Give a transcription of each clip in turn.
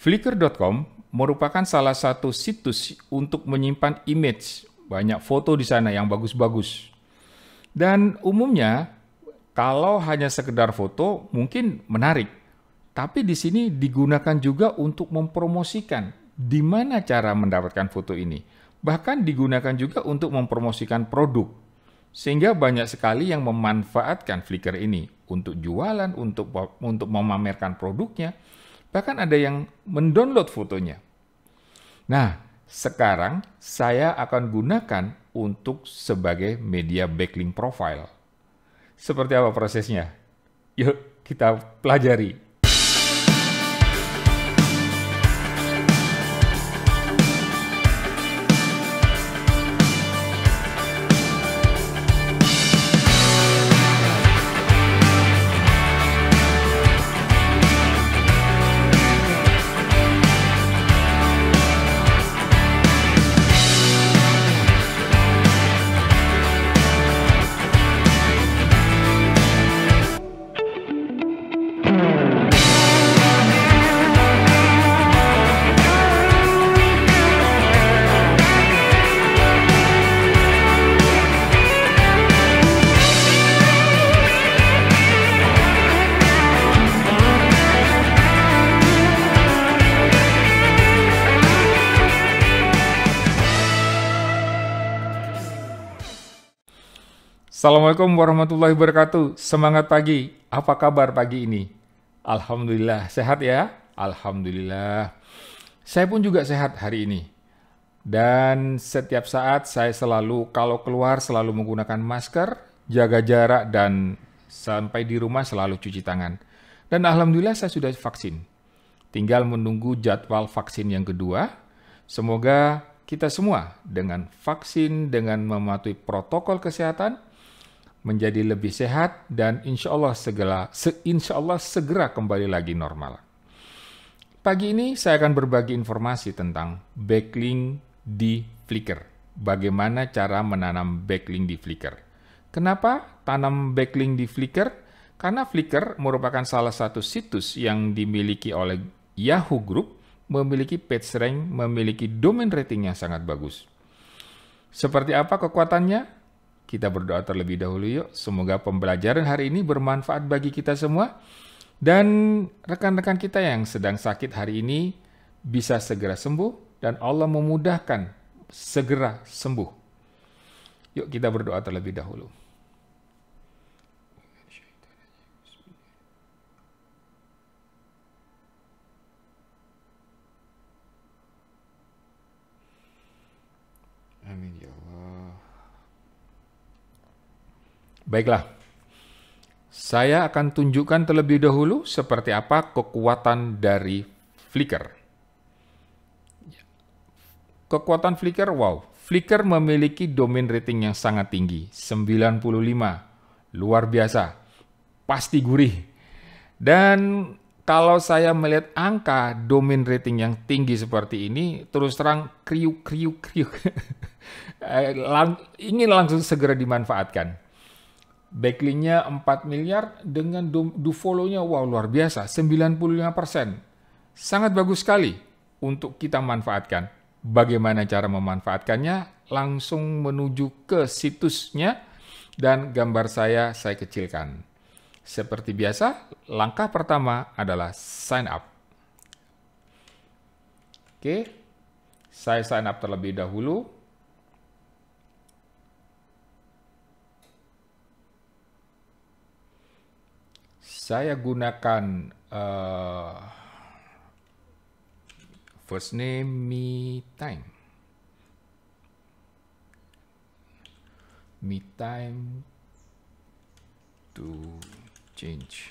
Flickr.com merupakan salah satu situs untuk menyimpan image, banyak foto di sana yang bagus-bagus. Dan umumnya kalau hanya sekedar foto mungkin menarik, tapi di sini digunakan juga untuk mempromosikan di mana cara mendapatkan foto ini. Bahkan digunakan juga untuk mempromosikan produk. Sehingga banyak sekali yang memanfaatkan Flickr ini untuk jualan, untuk untuk memamerkan produknya Bahkan ada yang mendownload fotonya. Nah, sekarang saya akan gunakan untuk sebagai media backlink profile. Seperti apa prosesnya? Yuk kita pelajari. Assalamualaikum warahmatullahi wabarakatuh. Semangat pagi. Apa kabar pagi ini? Alhamdulillah sehat ya. Alhamdulillah. Saya pun juga sehat hari ini. Dan setiap saat saya selalu kalau keluar selalu menggunakan masker, jaga jarak dan sampai di rumah selalu cuci tangan. Dan alhamdulillah saya sudah vaksin. Tinggal menunggu jadwal vaksin yang kedua. Semoga kita semua dengan vaksin dengan mematuhi protokol kesehatan menjadi lebih sehat dan insya Allah segera, se insya Allah segera kembali lagi normal. Pagi ini saya akan berbagi informasi tentang backlink di Flickr. Bagaimana cara menanam backlink di Flickr? Kenapa tanam backlink di Flickr? Karena Flickr merupakan salah satu situs yang dimiliki oleh Yahoo Group, memiliki page rank, memiliki domain rating yang sangat bagus. Seperti apa kekuatannya? Kita berdoa terlebih dahulu yuk. Semoga pembelajaran hari ini bermanfaat bagi kita semua. Dan rekan-rekan kita yang sedang sakit hari ini bisa segera sembuh dan Allah memudahkan segera sembuh. Yuk kita berdoa terlebih dahulu. Baiklah, saya akan tunjukkan terlebih dahulu seperti apa kekuatan dari Flickr. Kekuatan Flickr, wow. Flickr memiliki domain rating yang sangat tinggi, 95. Luar biasa. Pasti gurih. Dan kalau saya melihat angka domain rating yang tinggi seperti ini, terus terang kriuk kriuk kriuk. Eh, lang ingin langsung segera dimanfaatkan. Backlinknya 4 miliar dengan follow-nya wow luar biasa 95%. Sangat bagus sekali untuk kita manfaatkan. Bagaimana cara memanfaatkannya? Langsung menuju ke situsnya dan gambar saya saya kecilkan. Seperti biasa, langkah pertama adalah sign up. Oke, saya sign up terlebih dahulu. saya gunakan uh, first name me time me time to change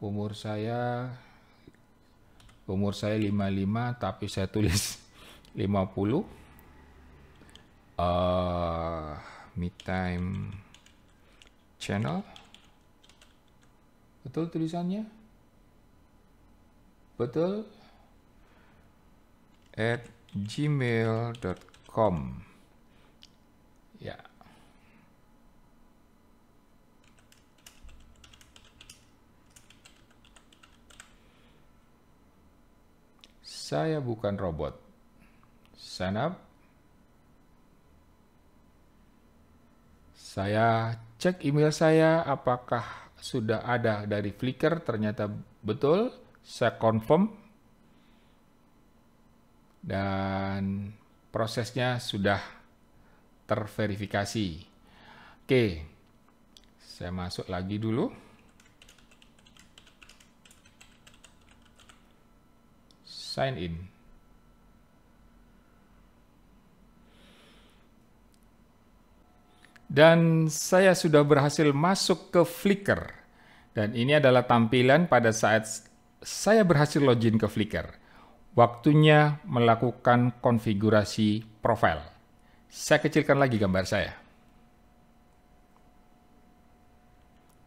umur saya umur saya 55 tapi saya tulis 50 uh, me time channel Betul tulisannya? Betul? At gmail.com Ya. Saya bukan robot. Sign up. Saya cek email saya apakah sudah ada dari Flickr ternyata betul saya confirm dan prosesnya sudah terverifikasi oke saya masuk lagi dulu sign in Dan saya sudah berhasil masuk ke Flickr. Dan ini adalah tampilan pada saat saya berhasil login ke Flickr. Waktunya melakukan konfigurasi profil. Saya kecilkan lagi gambar saya.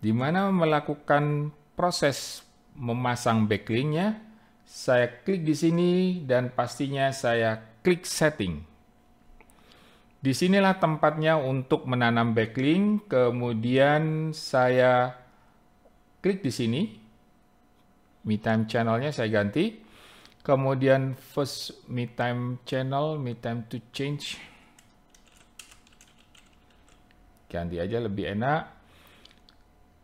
Di mana melakukan proses memasang backlinknya, saya klik di sini dan pastinya saya klik setting. Disinilah tempatnya untuk menanam backlink, kemudian saya klik di sini, me time channelnya saya ganti, kemudian first me time channel, me time to change, ganti aja lebih enak.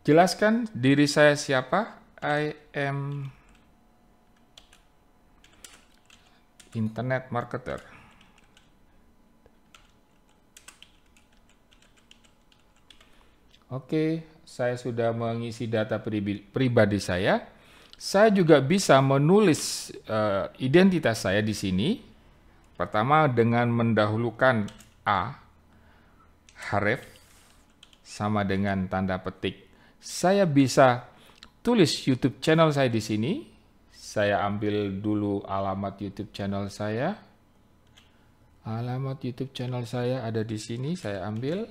Jelaskan diri saya siapa, I am internet marketer. Oke, saya sudah mengisi data pribadi saya. Saya juga bisa menulis uh, identitas saya di sini. Pertama dengan mendahulukan A, haref, sama dengan tanda petik. Saya bisa tulis YouTube channel saya di sini. Saya ambil dulu alamat YouTube channel saya. Alamat YouTube channel saya ada di sini, saya ambil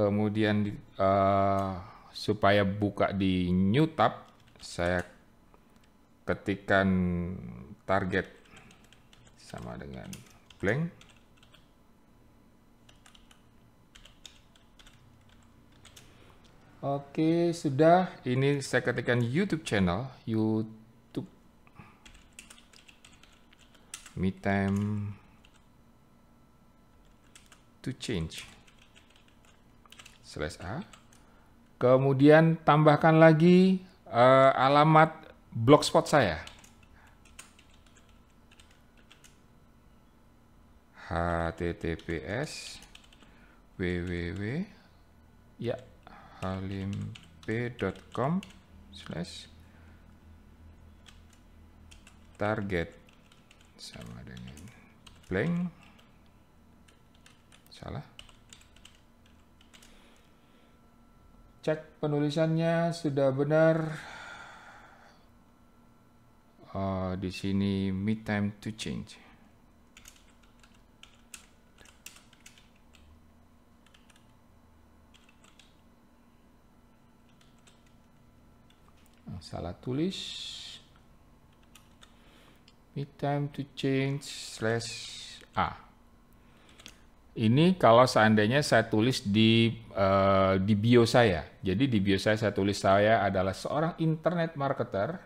kemudian uh, supaya buka di new tab saya ketikkan target sama dengan blank Oke sudah ini saya ketikkan YouTube channel YouTube me time to change slash A. Kemudian tambahkan lagi uh, alamat blogspot saya. https www ya halimp.com slash target sama dengan blank salah cek penulisannya sudah benar. Uh, di sini mid time to change. Ah, salah tulis. Mid time to change slash a ini kalau seandainya saya tulis di uh, di bio saya. Jadi di bio saya saya tulis saya adalah seorang internet marketer,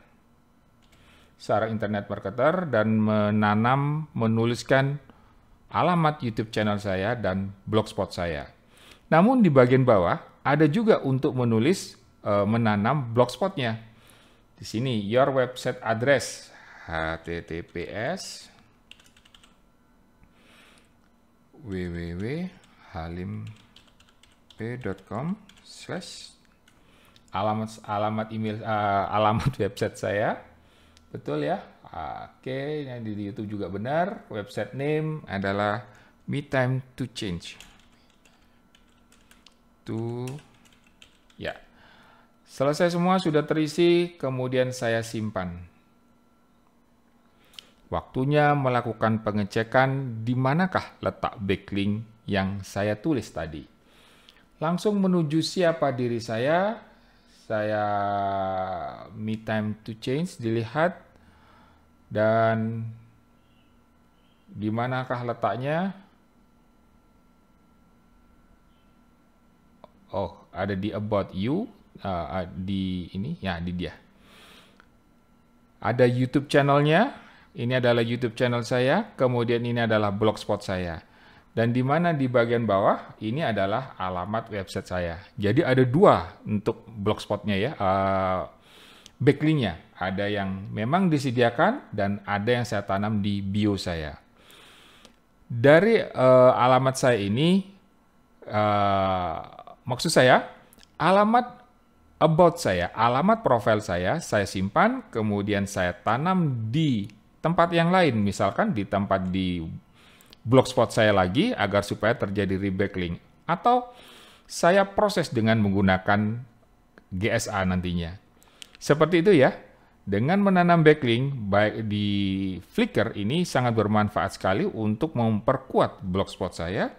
seorang internet marketer dan menanam menuliskan alamat YouTube channel saya dan blogspot saya. Namun di bagian bawah ada juga untuk menulis uh, menanam blogspotnya. Di sini your website address https www.halimp.com slash alamat alamat email uh, alamat website saya betul ya oke yang di YouTube juga benar website name adalah me time to change to ya selesai semua sudah terisi kemudian saya simpan Waktunya melakukan pengecekan di manakah letak backlink yang saya tulis tadi. Langsung menuju siapa diri saya, saya me time to change dilihat dan di manakah letaknya? Oh, ada di about you, uh, di ini ya di dia. Ada YouTube channelnya, ini adalah YouTube channel saya, kemudian ini adalah blogspot saya. Dan di mana di bagian bawah ini adalah alamat website saya. Jadi ada dua untuk blogspotnya ya, eh, backlinknya. Ada yang memang disediakan dan ada yang saya tanam di bio saya. Dari uh, alamat saya ini, uh, maksud saya alamat about saya, alamat profil saya, saya simpan, kemudian saya tanam di tempat yang lain, misalkan di tempat di blogspot saya lagi agar supaya terjadi rebacklink atau saya proses dengan menggunakan GSA nantinya. Seperti itu ya. Dengan menanam backlink baik di Flickr ini sangat bermanfaat sekali untuk memperkuat blogspot saya,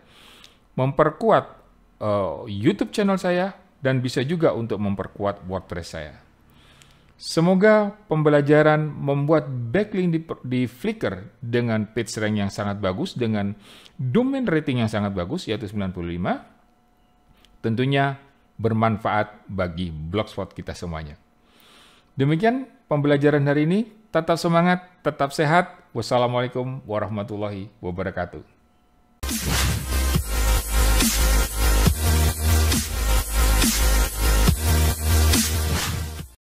memperkuat uh, YouTube channel saya dan bisa juga untuk memperkuat WordPress saya. Semoga pembelajaran membuat backlink di, di Flickr dengan page rank yang sangat bagus, dengan domain rating yang sangat bagus, yaitu 95, tentunya bermanfaat bagi blogspot kita semuanya. Demikian pembelajaran hari ini. Tetap semangat, tetap sehat. Wassalamualaikum warahmatullahi wabarakatuh.